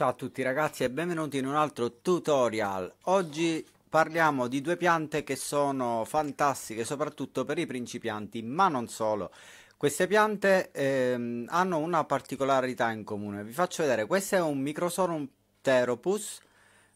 Ciao a tutti ragazzi e benvenuti in un altro tutorial. Oggi parliamo di due piante che sono fantastiche soprattutto per i principianti, ma non solo. Queste piante ehm, hanno una particolarità in comune. Vi faccio vedere, questa è un Microsorum pteropus,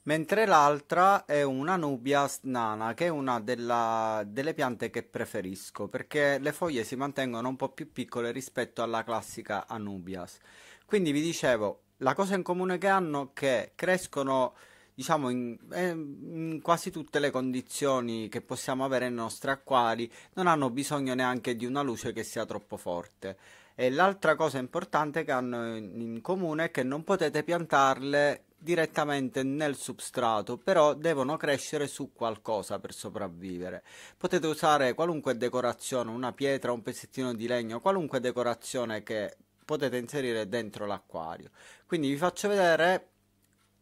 mentre l'altra è una Nubia Nana che è una della, delle piante che preferisco, perché le foglie si mantengono un po' più piccole rispetto alla classica Anubias. Quindi vi dicevo, la cosa in comune che hanno è che crescono diciamo in, eh, in, quasi tutte le condizioni che possiamo avere nei nostri acquari non hanno bisogno neanche di una luce che sia troppo forte e l'altra cosa importante che hanno in, in comune è che non potete piantarle direttamente nel substrato però devono crescere su qualcosa per sopravvivere potete usare qualunque decorazione una pietra un pezzettino di legno qualunque decorazione che potete inserire dentro l'acquario. Quindi vi faccio vedere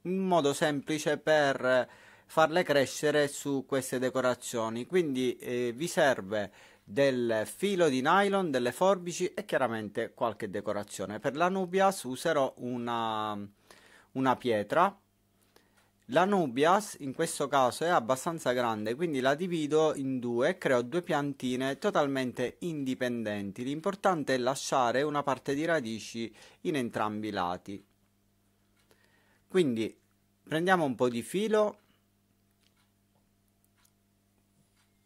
un modo semplice per farle crescere su queste decorazioni. Quindi eh, vi serve del filo di nylon, delle forbici e chiaramente qualche decorazione. Per la nubias userò una, una pietra la nubias in questo caso è abbastanza grande, quindi la divido in due e creo due piantine totalmente indipendenti. L'importante è lasciare una parte di radici in entrambi i lati. Quindi prendiamo un po' di filo,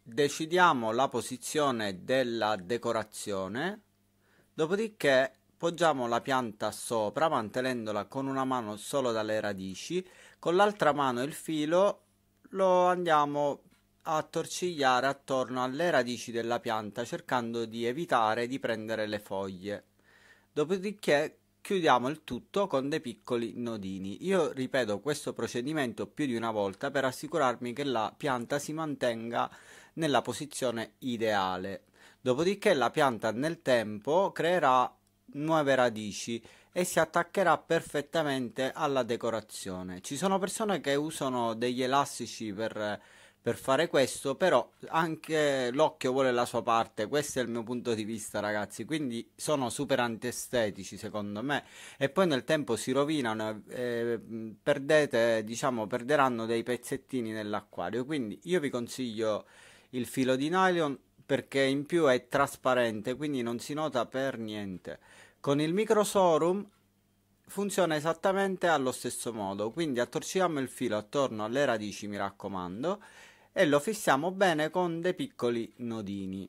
decidiamo la posizione della decorazione, dopodiché Poggiamo la pianta sopra mantenendola con una mano solo dalle radici, con l'altra mano il filo lo andiamo a torcigliare attorno alle radici della pianta cercando di evitare di prendere le foglie. Dopodiché chiudiamo il tutto con dei piccoli nodini. Io ripeto questo procedimento più di una volta per assicurarmi che la pianta si mantenga nella posizione ideale. Dopodiché la pianta nel tempo creerà nuove radici e si attaccherà perfettamente alla decorazione. Ci sono persone che usano degli elastici per, per fare questo, però anche l'occhio vuole la sua parte, questo è il mio punto di vista ragazzi, quindi sono super antiestetici secondo me e poi nel tempo si rovinano eh, perdete, diciamo, perderanno dei pezzettini nell'acquario, quindi io vi consiglio il filo di nylon perché in più è trasparente, quindi non si nota per niente. Con il microsorum funziona esattamente allo stesso modo, quindi attorciamo il filo attorno alle radici, mi raccomando, e lo fissiamo bene con dei piccoli nodini.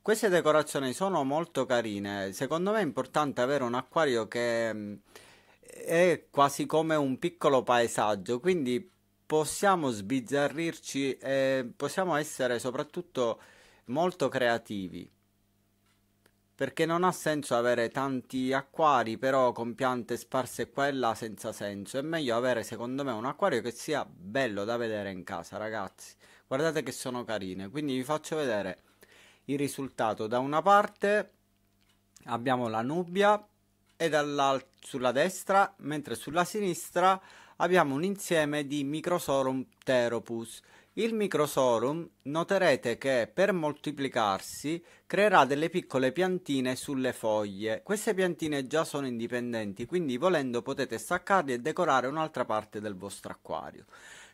Queste decorazioni sono molto carine, secondo me è importante avere un acquario che mm, è quasi come un piccolo paesaggio, quindi possiamo sbizzarrirci e possiamo essere soprattutto molto creativi. Perché non ha senso avere tanti acquari però con piante sparse qua e là senza senso. È meglio avere secondo me un acquario che sia bello da vedere in casa, ragazzi. Guardate che sono carine. Quindi vi faccio vedere il risultato. Da una parte abbiamo la nubia, e sulla destra, mentre sulla sinistra abbiamo un insieme di Microsorum pteropus il microsorum noterete che per moltiplicarsi creerà delle piccole piantine sulle foglie. Queste piantine già sono indipendenti, quindi volendo potete staccarle e decorare un'altra parte del vostro acquario.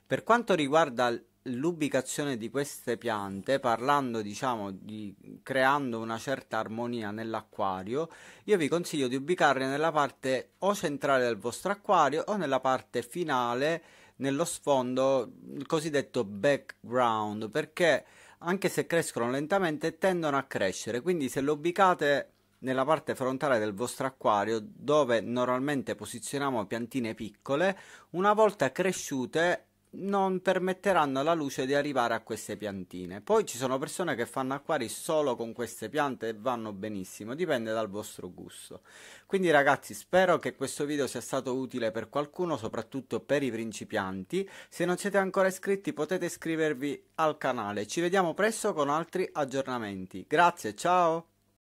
Per quanto riguarda l'ubicazione di queste piante, parlando diciamo di creando una certa armonia nell'acquario, io vi consiglio di ubicarle nella parte o centrale del vostro acquario o nella parte finale nello sfondo il cosiddetto background perché anche se crescono lentamente tendono a crescere quindi se lo ubicate nella parte frontale del vostro acquario dove normalmente posizioniamo piantine piccole una volta cresciute non permetteranno alla luce di arrivare a queste piantine. Poi ci sono persone che fanno acquari solo con queste piante e vanno benissimo, dipende dal vostro gusto. Quindi ragazzi, spero che questo video sia stato utile per qualcuno, soprattutto per i principianti. Se non siete ancora iscritti potete iscrivervi al canale. Ci vediamo presto con altri aggiornamenti. Grazie, ciao!